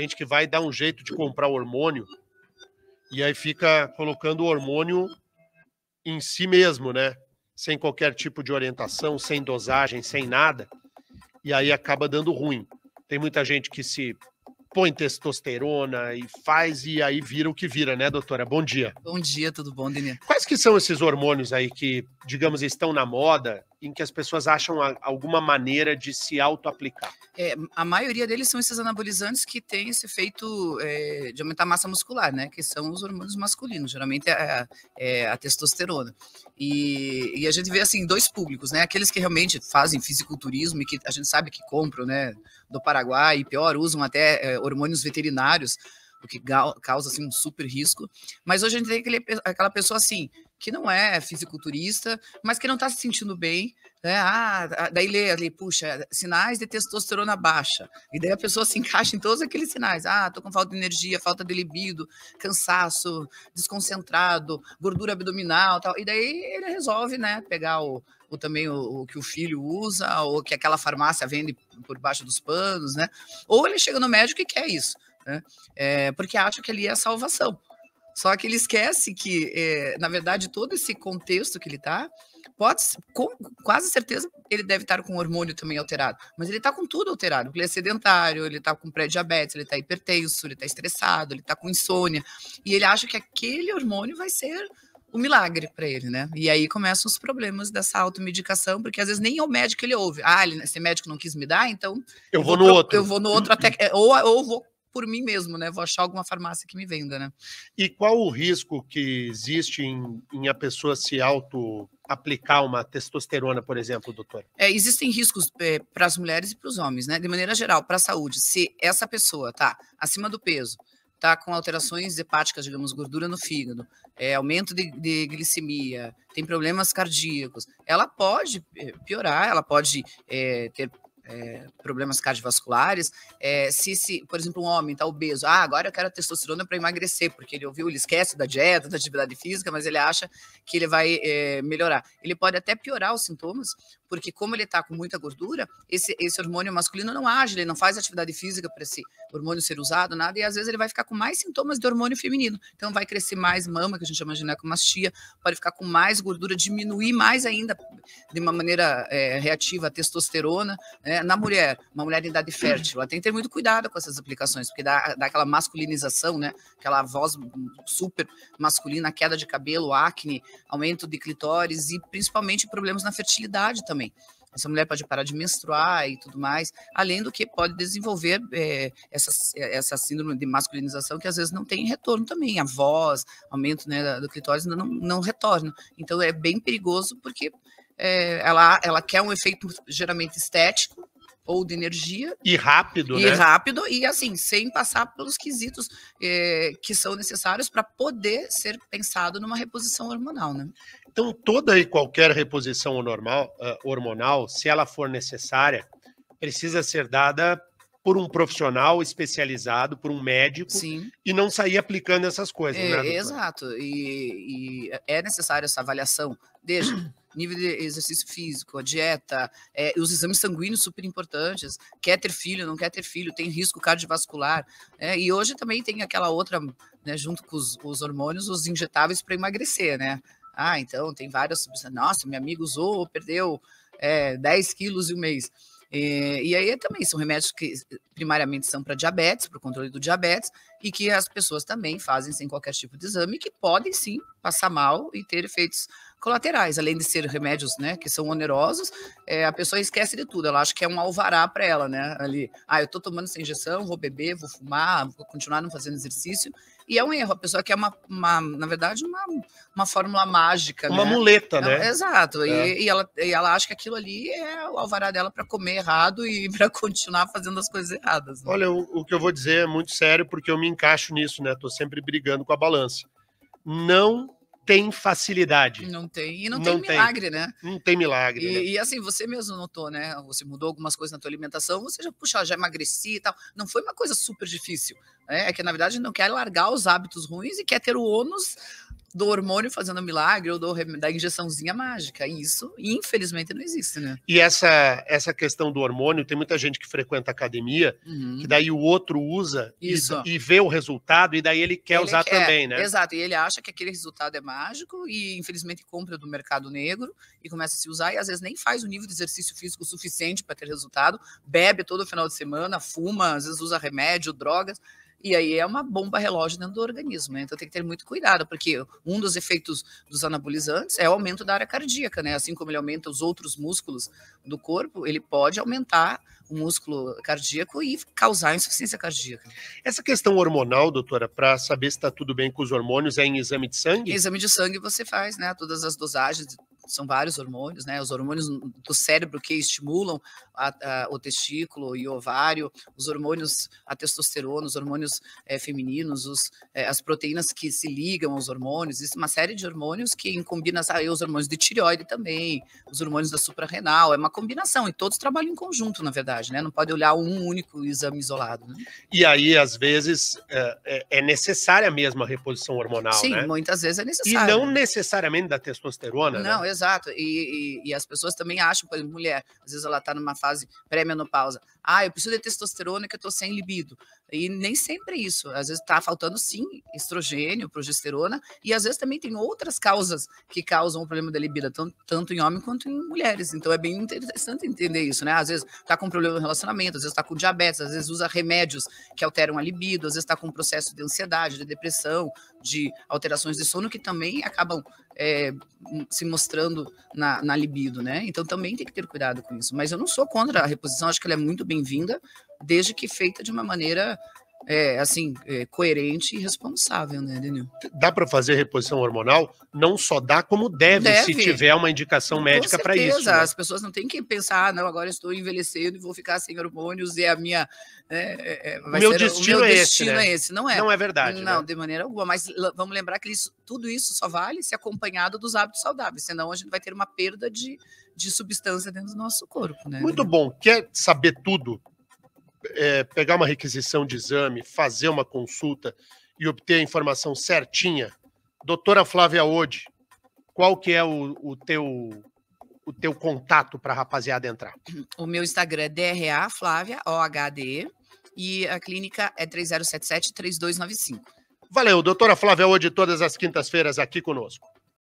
gente que vai dar um jeito de comprar hormônio e aí fica colocando o hormônio em si mesmo, né? Sem qualquer tipo de orientação, sem dosagem, sem nada. E aí acaba dando ruim. Tem muita gente que se põe testosterona e faz e aí vira o que vira, né, doutora? Bom dia. Bom dia, tudo bom, Denise? Quais que são esses hormônios aí que, digamos, estão na moda? em que as pessoas acham a, alguma maneira de se auto-aplicar? É, a maioria deles são esses anabolizantes que têm esse efeito é, de aumentar a massa muscular, né? Que são os hormônios masculinos, geralmente é a, é a testosterona. E, e, a gente vê, assim, dois públicos, né? Aqueles que realmente fazem fisiculturismo e que a gente sabe que compram, né? Do Paraguai e pior, usam até é, hormônios veterinários o que causa assim, um super risco. Mas hoje a gente tem aquele, aquela pessoa assim, que não é fisiculturista, mas que não está se sentindo bem, né? Ah, daí lê ali, puxa, sinais de testosterona baixa. E daí a pessoa se encaixa em todos aqueles sinais. Ah, estou com falta de energia, falta de libido, cansaço, desconcentrado, gordura abdominal, tal. E daí ele resolve, né, pegar o, o também o, o, que o filho usa, ou que aquela farmácia vende por baixo dos panos, né? Ou ele chega no médico e quer isso né? é, porque acha que ali é a salvação. Só que ele esquece que, é, na verdade, todo esse contexto que ele está, pode, com quase certeza, ele deve estar com o hormônio também alterado. Mas ele está com tudo alterado. Ele é sedentário, ele está com pré-diabetes, ele está hipertenso, ele está estressado, ele está com insônia. E ele acha que aquele hormônio vai ser o um milagre para ele, né? E aí começam os problemas dessa automedicação, porque às vezes nem é o médico ele ouve. Ah, esse médico não quis me dar, então. Eu vou, vou no pro, outro. Eu vou no outro até. Ou, ou vou por mim mesmo, né? Vou achar alguma farmácia que me venda, né? E qual o risco que existe em, em a pessoa se auto aplicar uma testosterona, por exemplo, doutor? É, existem riscos é, eh, para as mulheres e para os homens, né? De maneira geral, para a saúde, se essa pessoa tá acima do peso, tá com alterações hepáticas, digamos, gordura no fígado, é, aumento de, de, glicemia, tem problemas cardíacos, ela pode eh, piorar, ela pode é, ter é, problemas cardiovasculares. É, se, se, por exemplo, um homem está obeso, ah, agora eu quero testosterona para emagrecer, porque ele ouviu, ele esquece da dieta, da atividade física, mas ele acha que ele vai é, melhorar. Ele pode até piorar os sintomas, porque como ele está com muita gordura, esse, esse hormônio masculino não age, ele não faz atividade física para esse hormônio ser usado, nada, e às vezes ele vai ficar com mais sintomas de hormônio feminino. Então vai crescer mais mama, que a gente chama de ginecomastia, pode ficar com mais gordura, diminuir mais ainda, de uma maneira é, reativa, a testosterona. Né? Na mulher, uma mulher em idade fértil, ela tem que ter muito cuidado com essas aplicações, porque dá, dá aquela masculinização, né? aquela voz super masculina, queda de cabelo, acne, aumento de clitóris e principalmente problemas na fertilidade também também. Essa mulher pode parar de menstruar e tudo mais, além do que pode desenvolver é, essa, essa síndrome de masculinização que às vezes não tem retorno também. A voz, aumento né, do clitóris não, não retorna. Então é bem perigoso porque é, ela, ela quer um efeito geralmente estético, ou de energia. E rápido, e né? E rápido, e assim, sem passar pelos quesitos eh, que são necessários para poder ser pensado numa reposição hormonal, né? Então, toda e qualquer reposição normal, uh, hormonal, se ela for necessária, precisa ser dada por um profissional especializado, por um médico, Sim. e não sair aplicando essas coisas, é, né? Exato, e, e é necessária essa avaliação. Desde nível de exercício físico, a dieta, é, os exames sanguíneos super importantes, quer ter filho, não quer ter filho, tem risco cardiovascular. É, e hoje também tem aquela outra, né, junto com os, os hormônios, os injetáveis para emagrecer, né? Ah, então tem várias substâncias. Nossa, meu amigo usou, perdeu é, 10 quilos em um mês. E, e aí também são remédios que primariamente são para diabetes, para o controle do diabetes, e que as pessoas também fazem sem qualquer tipo de exame, que podem sim passar mal e ter efeitos colaterais, além de ser remédios, né, que são onerosos, é, a pessoa esquece de tudo, ela acha que é um alvará para ela, né, ali, ah, eu tô tomando essa injeção, vou beber, vou fumar, vou continuar não fazendo exercício, e é um erro, a pessoa quer uma, uma na verdade, uma, uma fórmula mágica, Uma né? muleta, né? ela, né? Exato, é. e, e, ela, e ela acha que aquilo ali é o alvará dela para comer errado e para continuar fazendo as coisas erradas limitadas. Né? Olha, o, o, que eu vou dizer é muito sério, porque eu me encaixo nisso, né? Estou sempre brigando com a balança. Não tem facilidade. Não tem. E não, não tem milagre, tem. né? Não tem milagre. E, né? e, assim, você mesmo notou, né? Você mudou algumas coisas na tua alimentação, você já, puxa, já emagreci e tal. Não foi uma coisa super difícil. Né? É que, na verdade, não quer largar os hábitos ruins e quer ter o ônus do hormônio fazendo milagre ou do, da injeçãozinha mágica. E isso, infelizmente, não existe, né? E essa, essa questão do hormônio, tem muita gente que frequenta academia, uhum. que daí o outro usa e, e, vê o resultado, e daí ele quer ele usar quer, também, né? Exato, e ele acha que aquele resultado é mágico e, infelizmente, compra do mercado negro e começa a se usar, e às vezes nem faz o nível de exercício físico suficiente para ter resultado, bebe todo final de semana, fuma, às vezes usa remédio, drogas. E aí é uma bomba relógio dentro do organismo, né? Então tem que ter muito cuidado, porque um dos efeitos dos anabolizantes é o aumento da área cardíaca, né? Assim como ele aumenta os outros músculos do corpo, ele pode aumentar o músculo cardíaco e causar insuficiência cardíaca. Essa questão hormonal, doutora, para saber se está tudo bem com os hormônios, é em exame de sangue? Em exame de sangue você faz, né? Todas as dosagens, são vários hormônios, né? Os hormônios do cérebro que estimulam a, a, o testículo e o ovário, os hormônios, a testosterona, os hormônios é, femininos, os, é, as proteínas que se ligam aos hormônios, é uma série de hormônios que em combinação, os hormônios de tireoide também, os hormônios da suprarrenal, é uma combinação, e todos trabalham em conjunto, na verdade, né? Não pode olhar um único exame isolado. Né? E aí, às vezes, é, é, é necessária mesmo a reposição hormonal. Sim, né? muitas vezes é necessária. E não necessariamente da testosterona. Né? Não, né? Exato. E, e, e, as pessoas também acham, por exemplo, mulher, às vezes ela está numa fase pré-menopausa. Ah, eu preciso de testosterona que eu estou sem libido. E nem sempre é isso. Às vezes está faltando, sim, estrogênio, progesterona. E às vezes também tem outras causas que causam o problema da libido, tanto em homem quanto em mulheres. Então é bem interessante entender isso, né? Às vezes está com problema no relacionamento, às vezes está com diabetes, às vezes usa remédios que alteram a libido, às vezes está com um processo de ansiedade, de depressão, de alterações de sono que também acabam é, se mostrando na, na libido, né? Então também tem que ter cuidado com isso. Mas eu não sou contra a reposição, acho que ela é muito bem-vinda, desde que feita de uma maneira é, assim, é, coerente e responsável, né, Daniel? Dá para fazer reposição hormonal? Não só dá, como deve, deve. se tiver uma indicação médica para isso. Né? As pessoas não têm que pensar, ah, não, agora estou envelhecendo e vou ficar sem hormônios e a minha. Né, é, é, meu ser, destino, o meu é, destino esse, né? é esse. Não é. Não é verdade. Não, né? de maneira alguma. Mas vamos lembrar que isso, tudo isso só vale se acompanhado dos hábitos saudáveis, senão a gente vai ter uma perda de, de substância dentro do nosso corpo, né? Muito bom. Quer saber tudo? é, pegar uma requisição de exame, fazer uma consulta e obter a informação certinha, doutora Flávia Ode, qual que é o, o teu o teu contato para a rapaziada entrar? O meu Instagram é DRA Flávia OHD e a clínica é 3077 3295. Valeu, doutora Flávia Ode, todas as quintas-feiras aqui conosco.